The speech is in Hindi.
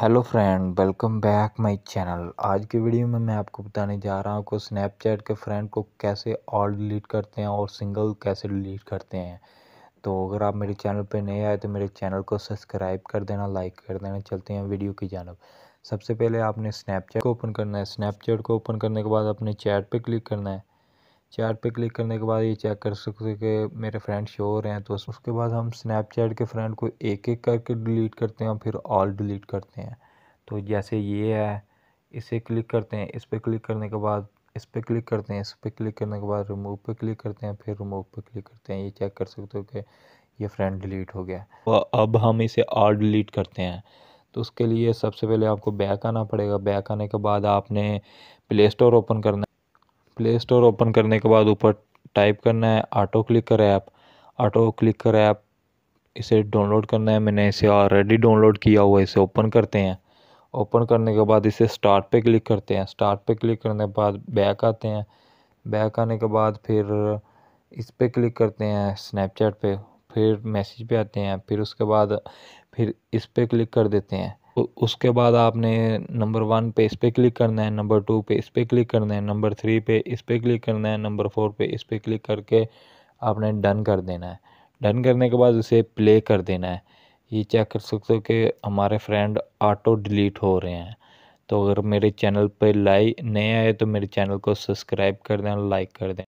hello friend welcome back my channel आज की वीडियो में मैं आपको बताने जा रहा हूँ कि स्नैपचैट के फ्रेंड को कैसे ऑल डिलीट करते हैं और सिंगल कैसे डिलीट करते हैं तो अगर आप मेरे चैनल पर नए आए तो मेरे चैनल को सब्सक्राइब कर देना लाइक कर देना चलते हैं वीडियो की जानब सबसे पहले आपने स्नैपचैट को ओपन करना है स्नैपचैट को ओपन करने के बाद अपने चैट पर क्लिक करना है चैट पे क्लिक करने के बाद ये चेक कर सकते हो कि मेरे फ्रेंड शो हो रहे हैं तो उसके बाद हम स्नैपचैट के फ्रेंड को एक एक करके डिलीट करते हैं और फिर ऑल डिलीट करते हैं तो जैसे ये है इसे क्लिक करते हैं इस पर क्लिक करने के बाद इस पर क्लिक करते हैं इस पर क्लिक करने के बाद रिमूव पर क्लिक करते हैं फिर रिमूव पर क्लिक करते हैं ये चेक कर सकते हो कि ये फ्रेंड डिलीट हो गया तो अब हम इसे ऑल डिलीट करते हैं तो उसके लिए सबसे पहले आपको बैक आना पड़ेगा बैक आने के बाद आपने प्ले स्टोर ओपन करना प्ले स्टोर ओपन करने के बाद ऊपर टाइप करना है auto clicker app auto clicker app इसे डाउनलोड करना है मैंने इसे ऑलरेडी डाउनलोड किया हुआ है इसे ओपन करते हैं ओपन करने के बाद इसे स्टार्ट पे क्लिक करते हैं स्टार्ट पे क्लिक करने के बाद बैक आते हैं बैक आने के बाद फिर इस पर क्लिक करते हैं स्नैपचैट पे फिर मैसेज पे आते हैं फिर उसके बाद फिर इस पर क्लिक कर देते हैं उसके बाद आपने नंबर वन पे इस पर क्लिक करना है नंबर टू पे इस पर क्लिक करना है नंबर थ्री पे इस पर क्लिक करना है नंबर फोर पे इस पर क्लिक करके आपने डन कर देना है डन करने के बाद उसे प्ले कर देना है ये चेक कर सकते हो कि हमारे फ्रेंड ऑटो डिलीट हो रहे हैं तो अगर मेरे चैनल पर लाइक नए आए तो मेरे चैनल को सब्सक्राइब कर दें और लाइक कर दें